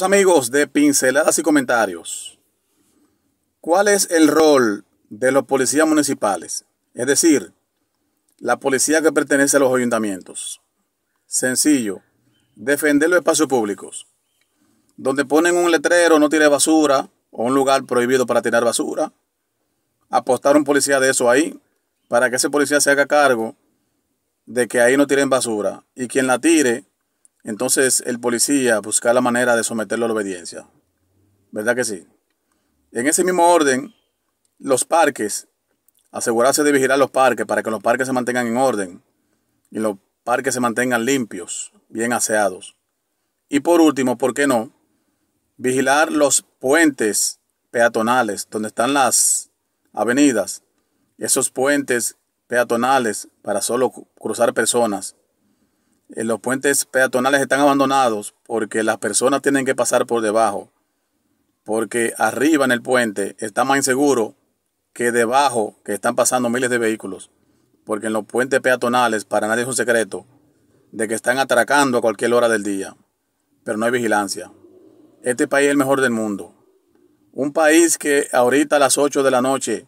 amigos de Pinceladas y Comentarios. ¿Cuál es el rol de los policías municipales? Es decir, la policía que pertenece a los ayuntamientos. Sencillo, defender los espacios públicos. Donde ponen un letrero, no tire basura, o un lugar prohibido para tirar basura. Apostar un policía de eso ahí, para que ese policía se haga cargo de que ahí no tiren basura. Y quien la tire, entonces el policía busca la manera de someterlo a la obediencia. ¿Verdad que sí? En ese mismo orden, los parques, asegurarse de vigilar los parques para que los parques se mantengan en orden y los parques se mantengan limpios, bien aseados. Y por último, ¿por qué no? Vigilar los puentes peatonales, donde están las avenidas, esos puentes peatonales para solo cruzar personas eh, los puentes peatonales están abandonados porque las personas tienen que pasar por debajo. Porque arriba en el puente está más inseguro que debajo, que están pasando miles de vehículos. Porque en los puentes peatonales, para nadie es un secreto, de que están atracando a cualquier hora del día. Pero no hay vigilancia. Este país es el mejor del mundo. Un país que ahorita a las 8 de la noche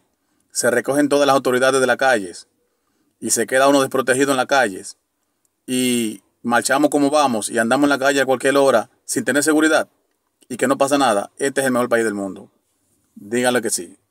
se recogen todas las autoridades de las calles y se queda uno desprotegido en las calles y marchamos como vamos y andamos en la calle a cualquier hora sin tener seguridad y que no pasa nada, este es el mejor país del mundo. Díganle que sí.